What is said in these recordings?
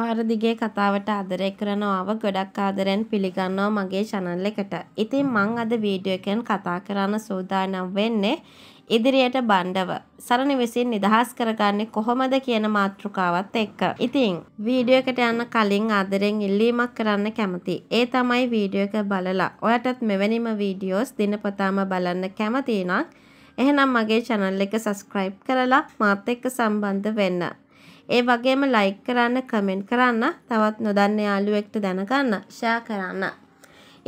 හාරදිගේ කතාවට ආදරය කරනවාව ගොඩක් ආදරෙන් පිළිගන්නවා මගේ channel එකට. ඉතින් මං අද වීඩියෝ එකෙන් කතා කරන්න සූදානම් වෙන්නේ ඉදිරියට බණ්ඩව සරණ විසින් නිදහස් කරගන්නේ කොහොමද කියන මාතෘකාවත් එක්ක. ඉතින් වීඩියෝ එකට යන්න කලින් ආදරෙන් ඉල්ලීමක් කරන්න කැමති. ඒ තමයි වීඩියෝ එක බලලා. ඔයාටත් මෙවැනිම වීඩියෝස් දිනපතාම බලන්න කැමති නම් එහෙනම් මගේ channel එක subscribe කරලා මාත් එක්ක සම්බන්ධ වෙන්න. ඒ වගේම ලයික් කරන්න කමෙන්ට් කරන්න තවත් නොදන්න යාළුවෙක්ට දැනගන්න ෂෙයා කරන්න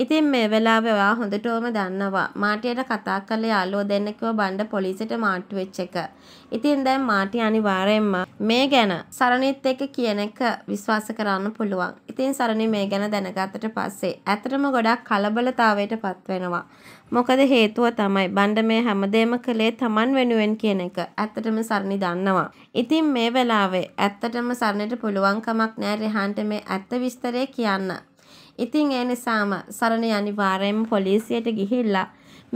ඉතින් මේ වෙලාවේ ඔයා හොඳටම දන්නවා මාටියට කතා කරලා යාළුවෝ දෙන්න කිව්ව බණ්ඩ පොලිසියට මාට්ටු වෙච්ච එක. ඉතින් දැන් මාටි අනිවාර්යයෙන්ම මේ ගැන සරණිත් එක්ක කියන එක විශ්වාස කරන්න පුළුවන්. ඉතින් සරණි මේ ගැන දැනගත්තට පස්සේ ඇත්තටම ගොඩක් කලබලතාවයට පත් වෙනවා. මොකද හේතුව තමයි බණ්ඩ මේ හැමදේම කළේ Taman වෙනුවෙන් කියන එක. ඇත්තටම සරණි දන්නවා. ඉතින් මේ වෙලාවේ ඇත්තටම සරණට පුළුවන් කමක් නැහැ රෙහන්ට මේ ඇත්ත විස්තරය කියන්න. ඉතින් ඒ නිසාම සරණ අනිවාර්යයෙන්ම පොලිසියට ගිහිල්ලා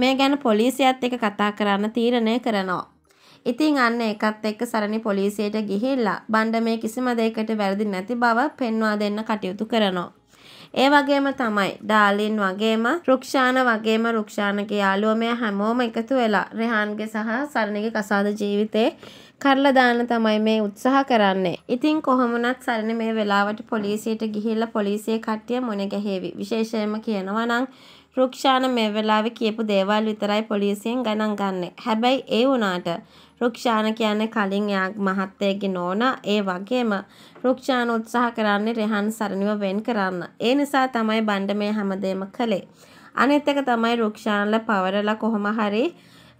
මේ ගැන පොලිසියත් එක්ක කතා කරන්න තීරණය කරනවා. ඉතින් අන්න එකත් එක්ක සරණි පොලිසියට ගිහිල්ලා බණ්ඩ මේ කිසිම දෙයකට වැරදි නැති බව පෙන්වා දෙන්න කටයුතු කරනවා. ඒ වගේම තමයි ඩාලින් වගේම රුක්ෂාන වගේම රුක්ෂානගේ යාළුවෝ මේ හැමෝම එකතු වෙලා රෙහාන්ගේ සහ සරණිගේ කසාද ජීවිතේ කරලා දාන්න තමයි මේ උත්සාහ කරන්නේ. ඉතින් කොහොමුණත් සරණ මේ වෙලාවට පොලිසියට ගිහිල්ලා පොලිසිය කට්ටිය මොන ගැහේවි. විශේෂයෙන්ම කියනවා නම් රුක්ෂාන මේ වෙලාවේ කියපු දේවල් විතරයි පොලිසියෙන් ගණන් ගන්නෙ. හැබැයි ඒ වුණාට රුක්ෂාන කියන්නේ කලින් එයා මහත්තයගේ නෝනා ඒ වගේම රුක්ෂාන උත්සාහ කරන්නේ රෙහන් සරණිව වෙන් කරන්න. ඒ නිසා තමයි බණ්ඩ මේ හැමදේම කළේ. අනිත් එක තමයි රුක්ෂාන්ලා පවරලා කොහොම හරි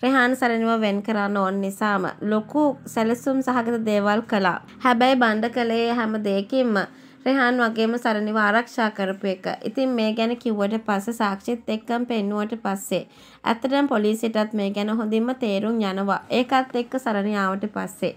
රෙහාන් සරණුව වෙන් කරන්න ඕන නිසාම ලොකු සැලසුම් සහගත දේවල් කළා. හැබැයි බණ්ඩ කළේ හැම දෙයකින්ම රෙහන් වගේම සරණිව ආරක්ෂා කරපු එක. ඉතින් මේ ගැන කිව්වට පස්සේ සාක්ෂිත් එක්කම පෙන්නුවට පස්සේ ඇත්තටම පොලිසියටත් මේ ගැන හොඳින්ම තේරුම් යනවා. ඒකත් එක්ක සරණි ආවට පස්සේ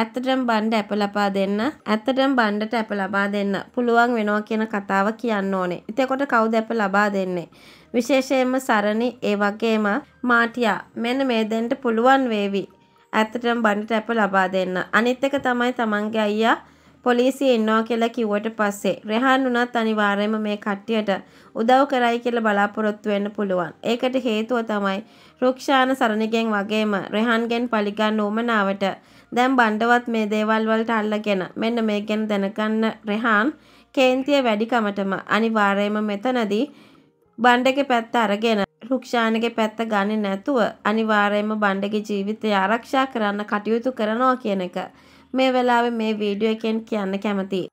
ඇත්තටම බණ්ඩ ඇප ලබා දෙන්න ඇත්තටම බණ්ඩට ඇප ලබා දෙන්න පුළුවන් වෙනවා කියන කතාව කියන්න ඕනේ. එතකොට කවුද ඇප ලබා දෙන්නේ? විශේෂයෙන්ම සරණි ඒ වගේම මාටියා මෙන්න මේ දෙන්නට පුළුවන් වේවි. ඇත්තටම බණ්ඩට ඇප ලබා දෙන්න. අනිත් එක තමයි තමන්ගේ අයියා පොලිසිය ඉන්නවා කියලා කිව්වට පස්සේ රෙහන් වුණත් අනිවාර්යයෙන්ම මේ කට්ටියට උදව් කරයි කියලා බලාපොරොත්තු වෙන්න පුළුවන්. ඒකට හේතුව තමයි රුක්ෂාන සරණිගෙන් වගේම රෙහන්ගෙන් පලිගන්න උමනාවට දැන් බණ්ඩවත් මේ දේවල් වලට අල්ලගෙන මෙන්න මේ ගැන දැනගන්න රෙහාන් කේන්තිය වැඩිකමටම අනිවාර්යයෙන්ම මෙතනදී බණ්ඩගේ පැත්ත අරගෙන රුක්ෂානගේ පැත්ත ගන්නේ නැතුව අනිවාර්යයෙන්ම බණ්ඩගේ ජීවිතය ආරක්ෂා කරන්න කටයුතු කරනවා කියන එක මේ වෙලාවේ මේ වීඩියෝ එකෙන් කියන්න කැමතියි.